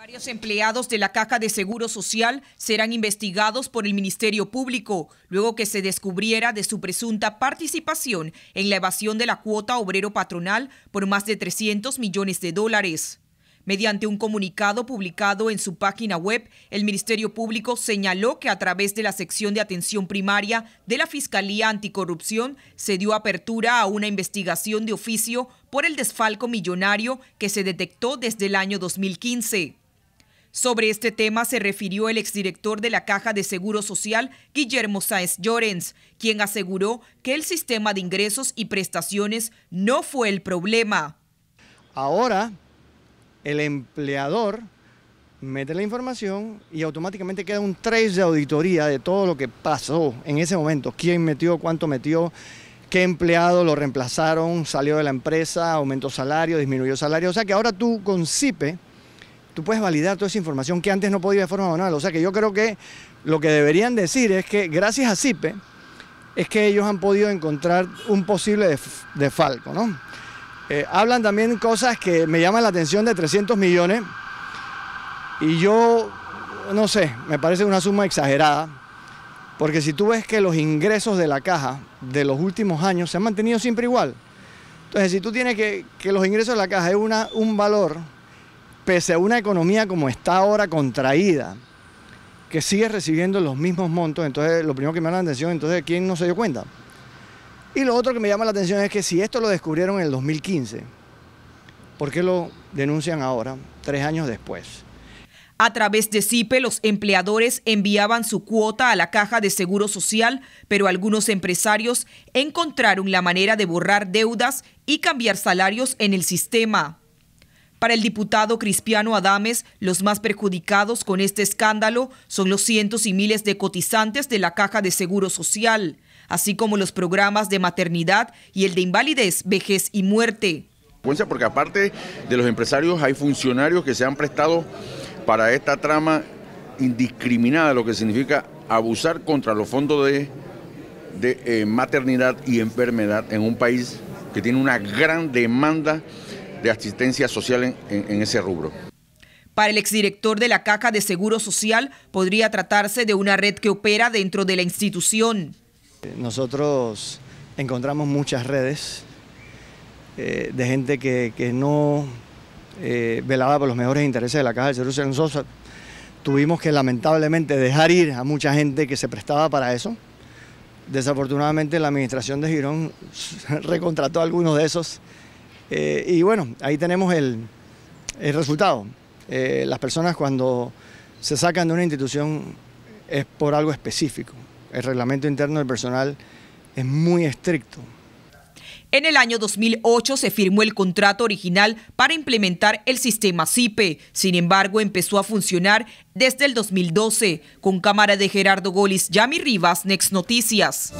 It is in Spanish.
Varios empleados de la Caja de Seguro Social serán investigados por el Ministerio Público, luego que se descubriera de su presunta participación en la evasión de la cuota obrero patronal por más de 300 millones de dólares. Mediante un comunicado publicado en su página web, el Ministerio Público señaló que a través de la sección de atención primaria de la Fiscalía Anticorrupción se dio apertura a una investigación de oficio por el desfalco millonario que se detectó desde el año 2015. Sobre este tema se refirió el exdirector de la Caja de Seguro Social, Guillermo Sáez Llorens, quien aseguró que el sistema de ingresos y prestaciones no fue el problema. Ahora, el empleador mete la información y automáticamente queda un trace de auditoría de todo lo que pasó en ese momento, quién metió, cuánto metió, qué empleado lo reemplazaron, salió de la empresa, aumentó salario, disminuyó salario. O sea que ahora tú con CIPE tú puedes validar toda esa información que antes no podía de forma manual. O sea que yo creo que lo que deberían decir es que gracias a CIPE es que ellos han podido encontrar un posible defalco ¿no? Eh, hablan también cosas que me llaman la atención de 300 millones y yo, no sé, me parece una suma exagerada. Porque si tú ves que los ingresos de la caja de los últimos años se han mantenido siempre igual. Entonces, si tú tienes que, que los ingresos de la caja es una, un valor pese a una economía como está ahora contraída, que sigue recibiendo los mismos montos, entonces lo primero que me llama la atención, entonces ¿quién no se dio cuenta? Y lo otro que me llama la atención es que si esto lo descubrieron en el 2015, ¿por qué lo denuncian ahora, tres años después? A través de CIPE, los empleadores enviaban su cuota a la caja de seguro social, pero algunos empresarios encontraron la manera de borrar deudas y cambiar salarios en el sistema. Para el diputado Cristiano Adames, los más perjudicados con este escándalo son los cientos y miles de cotizantes de la Caja de Seguro Social, así como los programas de maternidad y el de invalidez, vejez y muerte. Porque aparte de los empresarios hay funcionarios que se han prestado para esta trama indiscriminada, lo que significa abusar contra los fondos de, eh, maternidad y enfermedad en un país que tiene una gran demanda de asistencia social en, ese rubro. Para el exdirector de la Caja de Seguro Social, podría tratarse de una red que opera dentro de la institución. Nosotros encontramos muchas redes eh, de gente que, no eh, velaba por los mejores intereses de la Caja de Seguro Social. tuvimos que lamentablemente dejar ir a mucha gente que se prestaba para eso. Desafortunadamente la administración de Girón recontrató algunos de esos eh, y bueno, ahí tenemos el, resultado. Eh, las personas cuando se sacan de una institución es por algo específico. El reglamento interno del personal es muy estricto. En el año 2008 se firmó el contrato original para implementar el sistema CIPE. Sin embargo, empezó a funcionar desde el 2012. Con cámara de Gerardo Golis, Yami Rivas, Next Noticias.